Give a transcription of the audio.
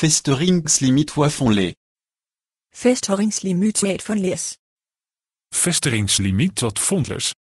Vestigingslimit waarvan le. Festeringslimiet waarvan les. Festeringslimiet tot fondles.